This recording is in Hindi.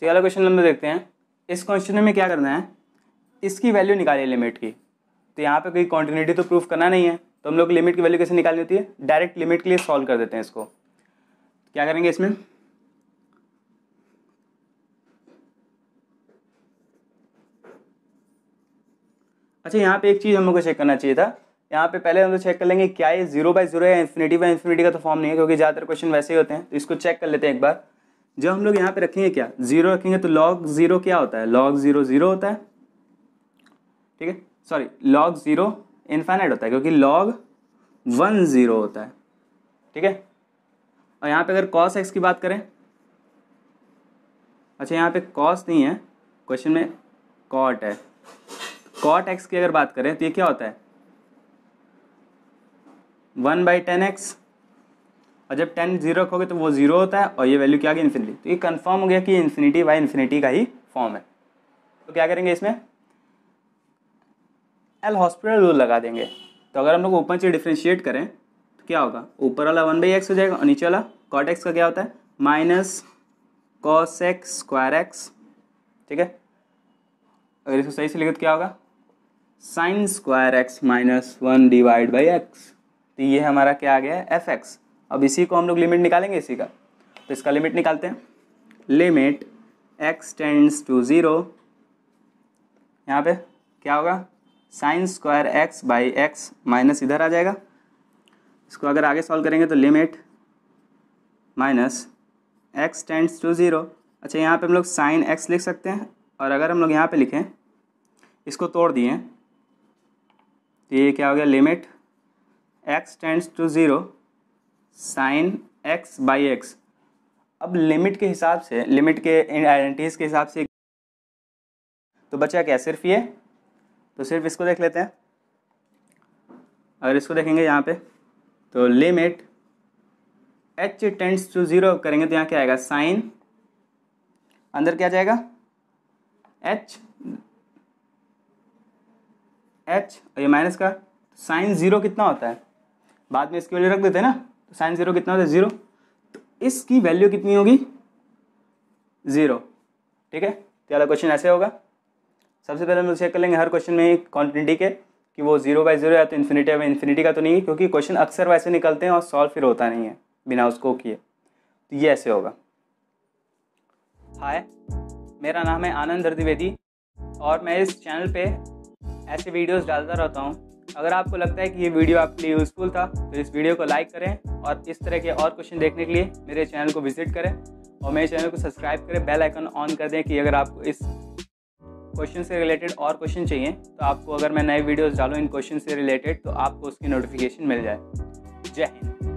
तो अगला क्वेश्चन नंबर देखते हैं इस क्वेश्चन में क्या करना है इसकी वैल्यू है लिमिट की तो यहाँ पे कोई कॉन्टिन्यूटी तो प्रूफ करना नहीं है तो हम लोग लिमिट की वैल्यू कैसे निकालनी होती है डायरेक्ट लिमिट के लिए सॉल्व कर देते हैं इसको क्या करेंगे इसमें अच्छा यहाँ पे एक चीज़ हम लोग को चेक करना चाहिए था यहाँ पे पहले हम लोग चेक कर लेंगे क्या ये जीरो बाय जीरो या इन्फिनिटी बाय इन्फिनिटी का तो फॉर्म नहीं है क्योंकि ज़्यादातर क्वेश्चन वैसे ही होते हैं तो इसको चेक कर लेते हैं एक बार जब हम लोग यहाँ पे रखेंगे क्या जीरो रखेंगे तो लॉग जीरो क्या होता है लॉग जीरो जीरो होता है ठीक है सॉरी लॉग जीरो इन्फाइनाइट होता है क्योंकि लॉग वन जीरो होता है ठीक है और यहाँ पे अगर कॉस एक्स की बात करें अच्छा यहाँ पे कॉस नहीं है क्वेश्चन में कॉट है कॉट एक्स की अगर बात करें तो ये क्या होता है वन बाई टेन एक्स और जब टेन जीरो रखोगे तो वो जीरो होता है और ये वैल्यू क्या आ गई इन्फिनिटी तो ये कन्फर्म हो गया कि इन्फिनिटी बाई इन्फिनिटी का ही फॉर्म है तो क्या करेंगे इसमें एल हॉस्पिटल रूल लगा देंगे तो अगर हम लोग ओपन से डिफ्रेंशिएट करें तो क्या होगा ऊपर वाला वन बाई एक्स हो जाएगा और नीचे वाला कॉट एक्स का क्या होता है minus cos x square x ठीक है अगर इसको सही से लिखे तो क्या होगा sine square x minus one divide by x तो ये हमारा क्या आ गया एफ एक्स अब इसी को हम लोग लिमिट निकालेंगे इसी का तो इसका लिमिट निकालते हैं limit x tends to zero यहाँ पे क्या होगा sine square x by x minus इधर आ जाएगा इसको अगर आगे सॉल्व करेंगे तो limit minus x tends to zero अच्छा यहाँ पे हम लोग साइन एक्स लिख सकते हैं और अगर हम लोग यहाँ पे लिखें इसको तोड़ दिए तो ये क्या हो गया limit x tends to zero sine x by x अब लिमिट के हिसाब से लिमिट के आइडेंटिटीज़ के हिसाब से तो बचा क्या सिर्फ ये तो सिर्फ इसको देख लेते हैं अगर इसको देखेंगे यहाँ पे तो limit H tends to zero करेंगे तो यहाँ क्या आएगा साइन अंदर क्या जाएगा एच एच और ये माइनस का तो साइन ज़ीरो कितना होता है बाद में इसके वैल्यू रख देते हैं ना तो साइन जीरो कितना होता है जीरो तो इसकी वैल्यू कितनी होगी जीरो ठीक है तो अगला क्वेश्चन ऐसे होगा सबसे पहले हम चेक कर लेंगे हर क्वेश्चन में क्वान्टिटी के कि वो जीरो बाई जीरो या तो इन्फिनिटी या इन्फिनिटी का तो नहीं है क्योंकि क्वेश्चन अक्सर वैसे निकलते हैं और सॉल्व फिर होता नहीं है बिना उसको किए तो ये ऐसे होगा हाय मेरा नाम है आनंद द्विवेदी और मैं इस चैनल पे ऐसे वीडियोस डालता रहता हूँ अगर आपको लगता है कि ये वीडियो आपके लिए यूज़फुल था तो इस वीडियो को लाइक करें और इस तरह के और क्वेश्चन देखने के लिए मेरे चैनल को विजिट करें और मेरे चैनल को सब्सक्राइब करें बेल आइकन ऑन कर दें कि अगर आपको इस क्वेश्चन से रिलेटेड और क्वेश्चन चाहिए तो आपको अगर मैं नए वीडियोस डालूँ इन क्वेश्चन से रिलेटेड तो आपको उसकी नोटिफिकेशन मिल जाए जय हिंद